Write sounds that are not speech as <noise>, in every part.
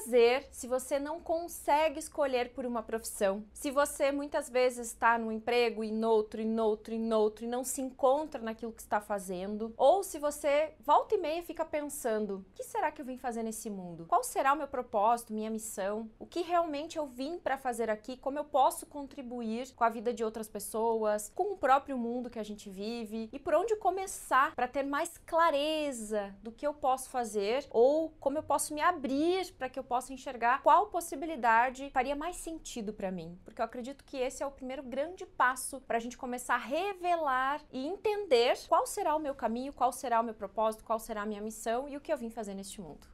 fazer se você não consegue escolher por uma profissão? Se você muitas vezes está num emprego e noutro, e noutro, e noutro, e não se encontra naquilo que está fazendo? Ou se você volta e meia fica pensando: o que será que eu vim fazer nesse mundo? Qual será o meu propósito, minha missão? O que realmente eu vim para fazer aqui? Como eu posso contribuir com a vida de outras pessoas, com o próprio mundo que a gente vive? E por onde começar para ter mais clareza do que eu posso fazer ou como eu posso me abrir para que eu possa enxergar qual possibilidade faria mais sentido para mim, porque eu acredito que esse é o primeiro grande passo para a gente começar a revelar e entender qual será o meu caminho, qual será o meu propósito, qual será a minha missão e o que eu vim fazer neste mundo.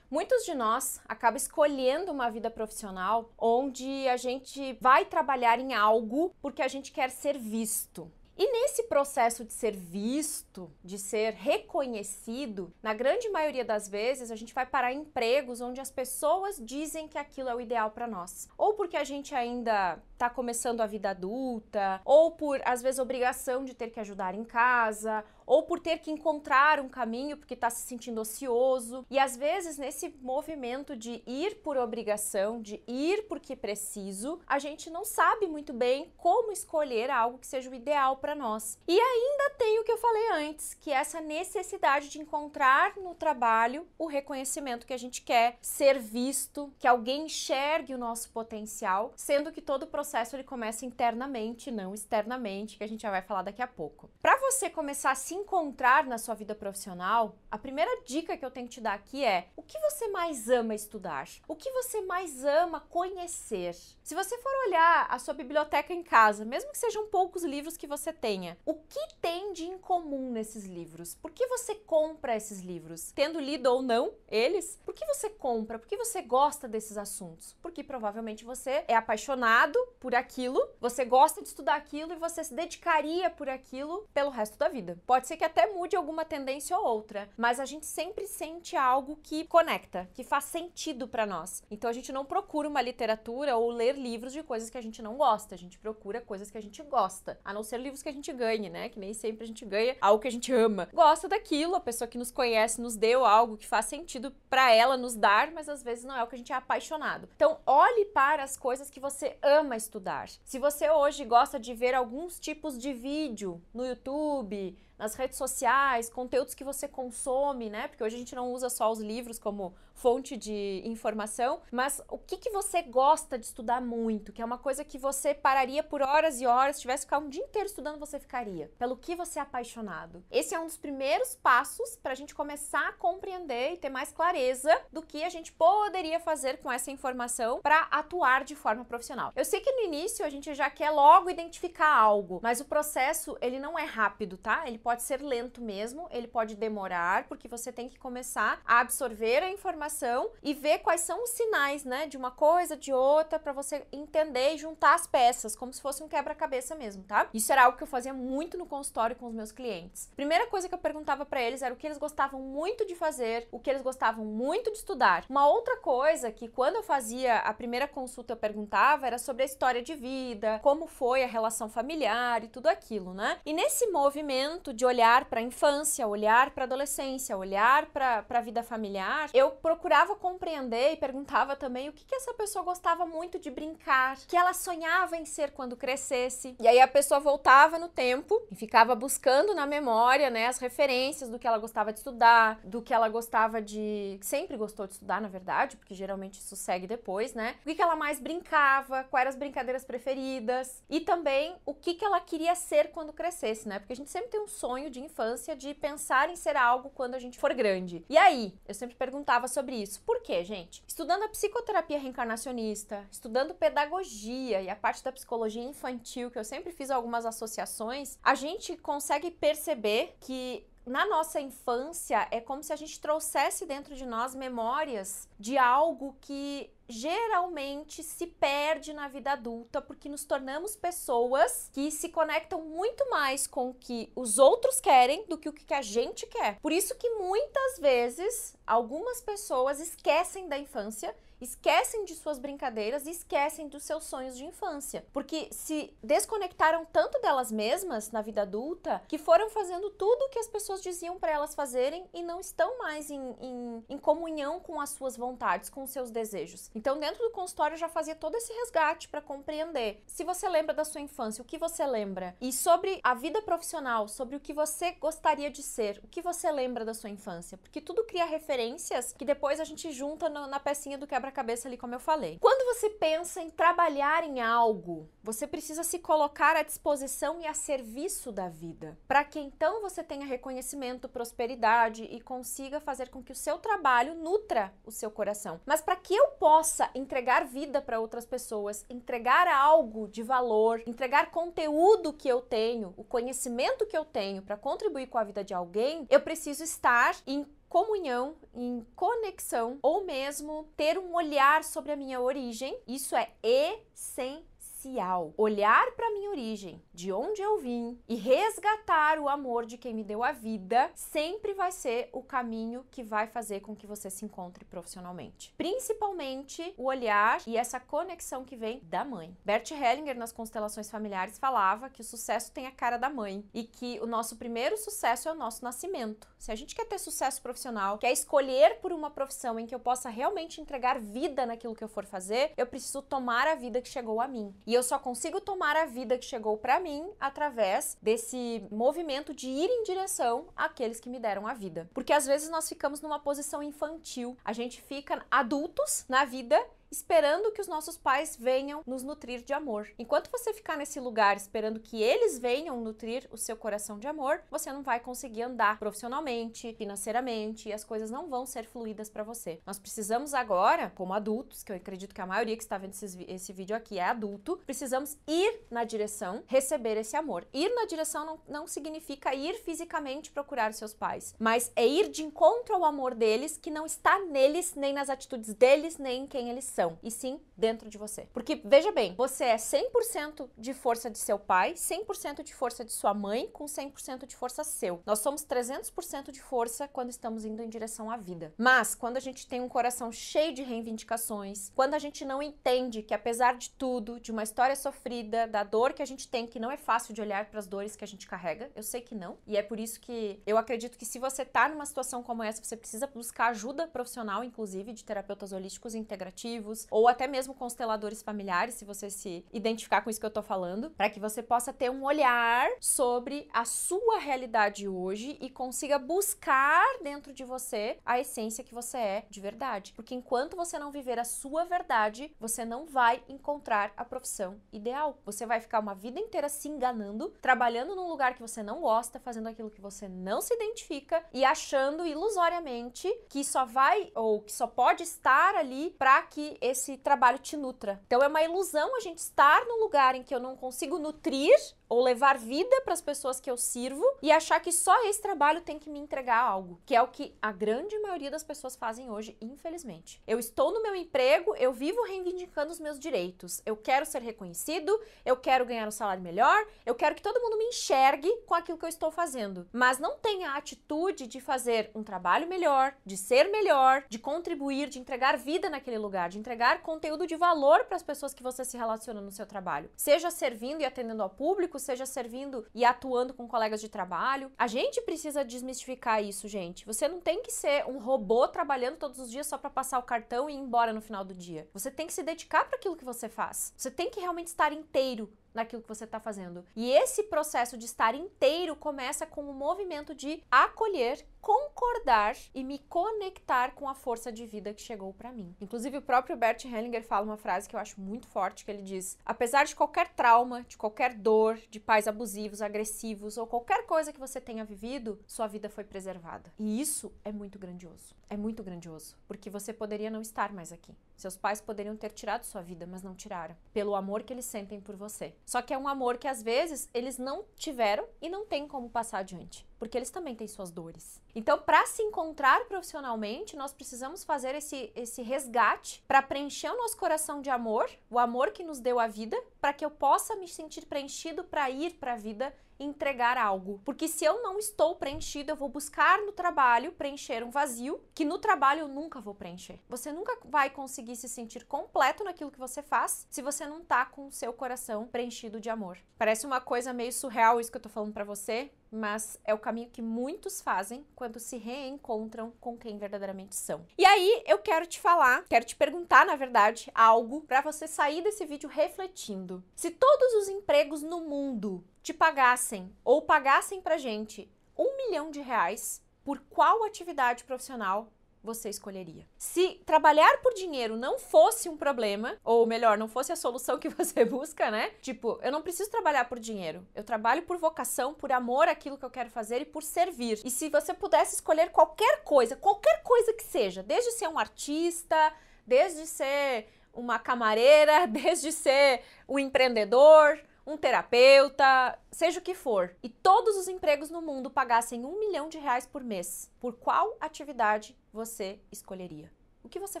Muitos de nós acabam escolhendo uma vida profissional onde a gente vai trabalhar em algo porque a gente quer ser visto. E nesse processo de ser visto, de ser reconhecido, na grande maioria das vezes a gente vai parar em empregos onde as pessoas dizem que aquilo é o ideal para nós. Ou porque a gente ainda está começando a vida adulta, ou por às vezes obrigação de ter que ajudar em casa, ou por ter que encontrar um caminho porque está se sentindo ocioso. E às vezes, nesse movimento de ir por obrigação, de ir porque preciso, a gente não sabe muito bem como escolher algo que seja o ideal para nós. E ainda tem o que eu falei antes, que é essa necessidade de encontrar no trabalho o reconhecimento que a gente quer, ser visto, que alguém enxergue o nosso potencial, sendo que todo o processo ele começa internamente, não externamente, que a gente já vai falar daqui a pouco. Para você começar a se encontrar na sua vida profissional, a primeira dica que eu tenho que te dar aqui é: o que você mais ama estudar? O que você mais ama conhecer? Se você for olhar a sua biblioteca em casa, mesmo que sejam poucos livros que você tenha, o que tem de incomum nesses livros? Por que você compra esses livros? Tendo lido ou não eles, por que você compra? Por que você gosta desses assuntos? Porque provavelmente você é apaixonado por aquilo, você gosta de estudar aquilo e você se dedicaria por aquilo pelo resto da vida. Pode Pode ser que até mude alguma tendência ou outra, mas a gente sempre sente algo que conecta, que faz sentido para nós. Então a gente não procura uma literatura ou ler livros de coisas que a gente não gosta, a gente procura coisas que a gente gosta, a não ser livros que a gente ganhe, né? Que nem sempre a gente ganha algo que a gente ama. Gosta daquilo, a pessoa que nos conhece nos deu algo que faz sentido para ela nos dar, mas às vezes não é o que a gente é apaixonado. Então olhe para as coisas que você ama estudar. Se você hoje gosta de ver alguns tipos de vídeo no YouTube, nas redes sociais, conteúdos que você consome, né? Porque hoje a gente não usa só os livros como fonte de informação, mas o que, que você gosta de estudar muito, que é uma coisa que você pararia por horas e horas, se tivesse que ficar um dia inteiro estudando, você ficaria. Pelo que você é apaixonado. Esse é um dos primeiros passos para a gente começar a compreender e ter mais clareza do que a gente poderia fazer com essa informação para atuar de forma profissional. Eu sei que no início a gente já quer logo identificar algo, mas o processo ele não é rápido, tá? Ele pode ser lento mesmo, ele pode demorar, porque você tem que começar a absorver a informação e ver quais são os sinais, né, de uma coisa, de outra, para você entender e juntar as peças, como se fosse um quebra-cabeça mesmo, tá? Isso era algo que eu fazia muito no consultório com os meus clientes. Primeira coisa que eu perguntava para eles era o que eles gostavam muito de fazer, o que eles gostavam muito de estudar. Uma outra coisa que quando eu fazia a primeira consulta eu perguntava era sobre a história de vida, como foi a relação familiar e tudo aquilo, né? E nesse movimento de olhar para a infância, olhar para a adolescência, olhar para a vida familiar, eu procurava compreender e perguntava também o que, que essa pessoa gostava muito de brincar, que ela sonhava em ser quando crescesse. E aí a pessoa voltava no tempo e ficava buscando na memória né, as referências do que ela gostava de estudar, do que ela gostava de. sempre gostou de estudar, na verdade, porque geralmente isso segue depois, né? O que, que ela mais brincava, quais eram as brincadeiras preferidas e também o que, que ela queria ser quando crescesse, né? Porque a gente sempre tem um sonho sonho de infância de pensar em ser algo quando a gente for grande. E aí, eu sempre perguntava sobre isso. Por quê, gente? Estudando a psicoterapia reencarnacionista, estudando pedagogia e a parte da psicologia infantil, que eu sempre fiz algumas associações, a gente consegue perceber que na nossa infância é como se a gente trouxesse dentro de nós memórias de algo que geralmente se perde na vida adulta porque nos tornamos pessoas que se conectam muito mais com o que os outros querem do que o que a gente quer. Por isso que muitas vezes algumas pessoas esquecem da infância esquecem de suas brincadeiras e esquecem dos seus sonhos de infância, porque se desconectaram tanto delas mesmas na vida adulta que foram fazendo tudo o que as pessoas diziam para elas fazerem e não estão mais em, em, em, comunhão com as suas vontades, com os seus desejos. Então, dentro do consultório, eu já fazia todo esse resgate para compreender se você lembra da sua infância, o que você lembra, e sobre a vida profissional, sobre o que você gostaria de ser, o que você lembra da sua infância, porque tudo cria referências que depois a gente junta no, na pecinha do quebra quebra-cabeça ali, como eu falei. Quando você pensa em trabalhar em algo, você precisa se colocar à disposição e a serviço da vida, para que então você tenha reconhecimento, prosperidade e consiga fazer com que o seu trabalho nutra o seu coração. Mas para que eu possa entregar vida para outras pessoas, entregar algo de valor, entregar conteúdo que eu tenho, o conhecimento que eu tenho para contribuir com a vida de alguém, eu preciso estar em comunhão, em conexão ou mesmo ter um olhar sobre a minha origem. Isso é essencial olhar para a minha origem, de onde eu vim e resgatar o amor de quem me deu a vida, sempre vai ser o caminho que vai fazer com que você se encontre profissionalmente. Principalmente o olhar e essa conexão que vem da mãe. Bert Hellinger nas constelações familiares falava que o sucesso tem a cara da mãe e que o nosso primeiro sucesso é o nosso nascimento. Se a gente quer ter sucesso profissional, quer escolher por uma profissão em que eu possa realmente entregar vida naquilo que eu for fazer, eu preciso tomar a vida que chegou a mim. E eu só consigo tomar a vida que chegou para mim através desse movimento de ir em direção àqueles que me deram a vida. Porque às vezes nós ficamos numa posição infantil, a gente fica adultos na vida esperando que os nossos pais venham nos nutrir de amor. Enquanto você ficar nesse lugar esperando que eles venham nutrir o seu coração de amor, você não vai conseguir andar profissionalmente, financeiramente e as coisas não vão ser fluídas para você. Nós precisamos agora, como adultos, que eu acredito que a maioria que está vendo esses, esse vídeo aqui é adulto, precisamos ir na direção, receber esse amor. Ir na direção não, não significa ir fisicamente procurar os seus pais, mas é ir de encontro ao amor deles que não está neles, nem nas atitudes deles, nem em quem eles são e sim dentro de você. Porque veja bem, você é 100% de força de seu pai, 100% de força de sua mãe, com 100% de força seu. Nós somos 300% de força quando estamos indo em direção à vida. Mas quando a gente tem um coração cheio de reivindicações, quando a gente não entende que apesar de tudo, de uma história sofrida, da dor que a gente tem, que não é fácil de olhar para as dores que a gente carrega, eu sei que não, e é por isso que eu acredito que se você tá numa situação como essa, você precisa buscar ajuda profissional, inclusive de terapeutas holísticos integrativos amigos ou até mesmo consteladores familiares, se você se identificar com isso que eu tô falando, para que você possa ter um olhar sobre a sua realidade hoje e consiga buscar dentro de você a essência que você é de verdade. Porque enquanto você não viver a sua verdade, você não vai encontrar a profissão ideal. Você vai ficar uma vida inteira se enganando, trabalhando num lugar que você não gosta, fazendo aquilo que você não se identifica e achando ilusoriamente que só vai ou que só pode estar ali para que esse trabalho te nutra. Então é uma ilusão a gente estar num lugar em que eu não consigo nutrir ou levar vida para as pessoas que eu sirvo e achar que só esse trabalho tem que me entregar algo, que é o que a grande maioria das pessoas fazem hoje, infelizmente. Eu estou no meu emprego, eu vivo reivindicando os meus direitos. Eu quero ser reconhecido, eu quero ganhar um salário melhor, eu quero que todo mundo me enxergue com aquilo que eu estou fazendo, mas não tenha a atitude de fazer um trabalho melhor, de ser melhor, de contribuir, de entregar vida naquele lugar, de entregar conteúdo de valor para as pessoas que você se relaciona no seu trabalho. Seja servindo e atendendo ao público, seja servindo e atuando com colegas de trabalho. A gente precisa desmistificar isso, gente. Você não tem que ser um robô trabalhando todos os dias só para passar o cartão e ir embora no final do dia. Você tem que se dedicar para aquilo que você faz. Você tem que realmente estar inteiro naquilo que você está fazendo. E esse processo de estar inteiro começa com o movimento de acolher, concordar e me conectar com a força de vida que chegou para mim. Inclusive, o próprio Bert Hellinger fala uma frase que eu acho muito forte, que ele diz: apesar de qualquer trauma, de qualquer dor, de pais abusivos, agressivos ou qualquer coisa que você tenha vivido, sua vida foi preservada. E isso é muito grandioso. É muito grandioso, porque você poderia não estar mais aqui. Seus pais poderiam ter tirado sua vida, mas não tiraram, pelo amor que eles sentem por você. Só que é um amor que às vezes eles não tiveram e não tem como passar adiante, porque eles também têm suas dores. Então, para se encontrar profissionalmente, nós precisamos fazer esse, esse resgate para preencher o nosso coração de amor, o amor que nos deu a vida, para que eu possa me sentir preenchido para ir para a vida entregar algo. Porque se eu não estou preenchido, eu vou buscar no trabalho preencher um vazio que no trabalho eu nunca vou preencher. Você nunca vai conseguir se sentir completo naquilo que você faz se você não tá com o seu coração preenchido de amor. Parece uma coisa meio surreal isso que eu tô falando para você, mas é o caminho que muitos fazem quando se reencontram com quem verdadeiramente são. E aí eu quero te falar, quero te perguntar, na verdade, algo para você sair desse vídeo refletindo. Se todos os empregos no mundo te pagassem ou pagassem pra gente um milhão de reais, por qual atividade profissional você escolheria? Se trabalhar por dinheiro não fosse um problema, ou melhor, não fosse a solução que <laughs> você busca, né? Tipo, eu não preciso trabalhar por dinheiro. Eu trabalho por vocação, por amor àquilo que eu quero fazer e por servir. E se você pudesse escolher qualquer coisa, qualquer coisa que seja, desde ser um artista, desde ser uma camareira, <laughs> desde ser um empreendedor, um terapeuta, seja o que for, e todos os empregos no mundo pagassem um milhão de reais por mês, por qual atividade você escolheria? O que você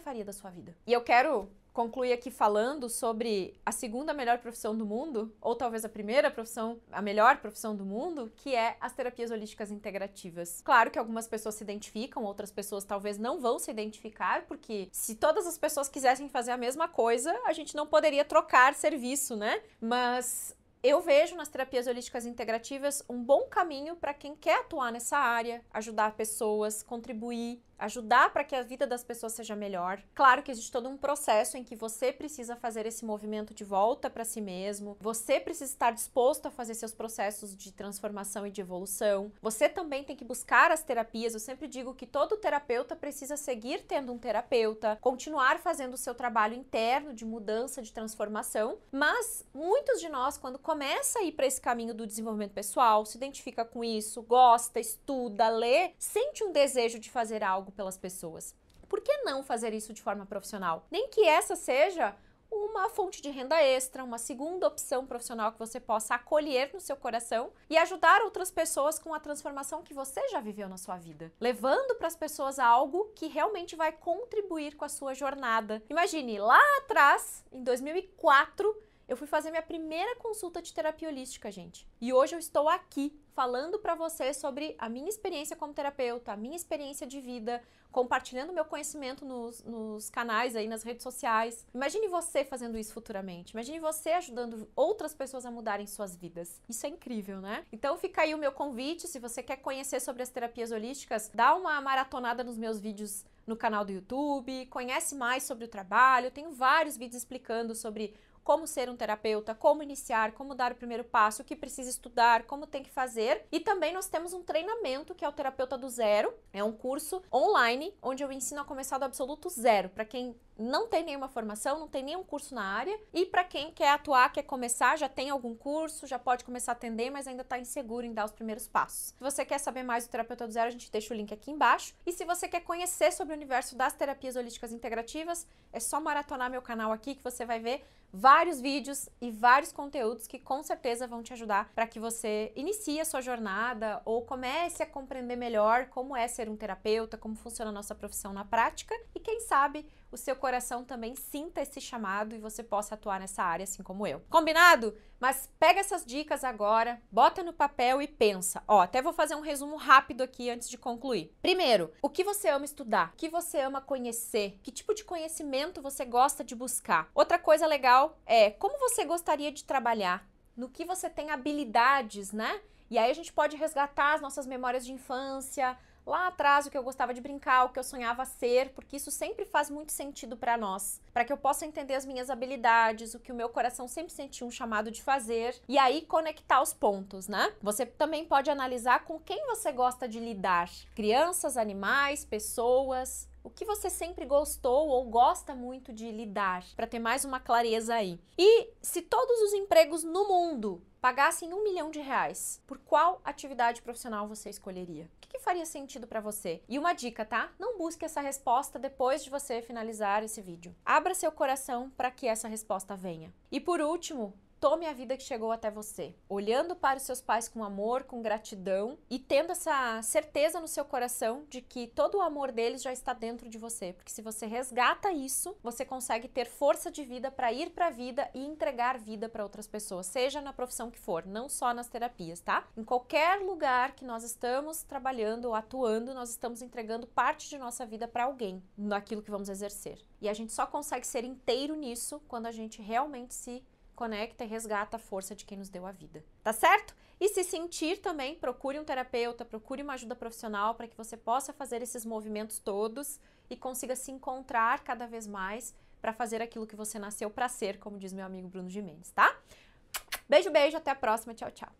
faria da sua vida? E eu quero conclui aqui falando sobre a segunda melhor profissão do mundo, ou talvez a primeira profissão, a melhor profissão do mundo, que é as terapias holísticas integrativas. Claro que algumas pessoas se identificam, outras pessoas talvez não vão se identificar, porque se todas as pessoas quisessem fazer a mesma coisa, a gente não poderia trocar serviço, né? Mas eu vejo nas terapias holísticas integrativas um bom caminho para quem quer atuar nessa área, ajudar pessoas, contribuir, ajudar para que a vida das pessoas seja melhor. Claro que existe todo um processo em que você precisa fazer esse movimento de volta para si mesmo, você precisa estar disposto a fazer seus processos de transformação e de evolução. Você também tem que buscar as terapias. Eu sempre digo que todo terapeuta precisa seguir tendo um terapeuta, continuar fazendo o seu trabalho interno de mudança, de transformação, mas muitos de nós quando começa a ir para esse caminho do desenvolvimento pessoal, se identifica com isso, gosta, estuda, lê, sente um desejo de fazer algo algo pelas pessoas. Por que não fazer isso de forma profissional? Nem que essa seja uma fonte de renda extra, uma segunda opção profissional que você possa acolher no seu coração e ajudar outras pessoas com a transformação que você já viveu na sua vida, levando para as pessoas algo que realmente vai contribuir com a sua jornada. Imagine lá atrás, em 2004, eu fui fazer minha primeira consulta de terapia holística, gente. E hoje eu estou aqui falando para você sobre a minha experiência como terapeuta, a minha experiência de vida, compartilhando meu conhecimento nos, nos canais aí, nas redes sociais. Imagine você fazendo isso futuramente. Imagine você ajudando outras pessoas a mudarem suas vidas. Isso é incrível, né? Então fica aí o meu convite. Se você quer conhecer sobre as terapias holísticas, dá uma maratonada nos meus vídeos no canal do YouTube, conhece mais sobre o trabalho, tenho vários vídeos explicando sobre como ser um terapeuta, como iniciar, como dar o primeiro passo, o que precisa estudar, como tem que fazer. E também nós temos um treinamento que é o Terapeuta do Zero, é um curso online onde eu ensino a começar do absoluto zero, para quem não tem nenhuma formação, não tem nenhum curso na área e para quem quer atuar, quer começar, já tem algum curso, já pode começar a atender, mas ainda está inseguro em dar os primeiros passos. Se você quer saber mais do Terapeuta do Zero, a gente deixa o link aqui embaixo. E se você quer conhecer sobre o universo das terapias holísticas integrativas, é só maratonar meu canal aqui que você vai ver vários vídeos e vários conteúdos que com certeza vão te ajudar para que você inicie a sua jornada ou comece a compreender melhor como é ser um terapeuta, como funciona a nossa profissão na prática e quem sabe o seu coração também sinta esse chamado e você possa atuar nessa área assim como eu. Combinado? Mas pega essas dicas agora, bota no papel e pensa. Ó, até vou fazer um resumo rápido aqui antes de concluir. Primeiro, o que você ama estudar? O que você ama conhecer? Que tipo de conhecimento você gosta de buscar? Outra coisa legal é como você gostaria de trabalhar? No que você tem habilidades, né? E aí a gente pode resgatar as nossas memórias de infância, lá atrás o que eu gostava de brincar, o que eu sonhava ser, porque isso sempre faz muito sentido para nós, para que eu possa entender as minhas habilidades, o que o meu coração sempre sentiu um chamado de fazer e aí conectar os pontos, né? Você também pode analisar com quem você gosta de lidar: crianças, animais, pessoas, o que você sempre gostou ou gosta muito de lidar, para ter mais uma clareza aí. E se todos os empregos no mundo pagassem um milhão de reais, por qual atividade profissional você escolheria? O que, que faria sentido para você? E uma dica, tá? Não busque essa resposta depois de você finalizar esse vídeo. Abra seu coração para que essa resposta venha. E por último, tome a vida que chegou até você, olhando para os seus pais com amor, com gratidão e tendo essa certeza no seu coração de que todo o amor deles já está dentro de você, porque se você resgata isso, você consegue ter força de vida para ir para a vida e entregar vida para outras pessoas, seja na profissão que for, não só nas terapias, tá? Em qualquer lugar que nós estamos trabalhando ou atuando, nós estamos entregando parte de nossa vida para alguém, naquilo que vamos exercer. E a gente só consegue ser inteiro nisso quando a gente realmente se conecta e resgata a força de quem nos deu a vida, tá certo? E se sentir também, procure um terapeuta, procure uma ajuda profissional para que você possa fazer esses movimentos todos e consiga se encontrar cada vez mais para fazer aquilo que você nasceu para ser, como diz meu amigo Bruno Gimenez, tá? Beijo, beijo, até a próxima, tchau, tchau.